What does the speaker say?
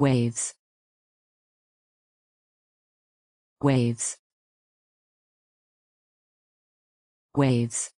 waves waves waves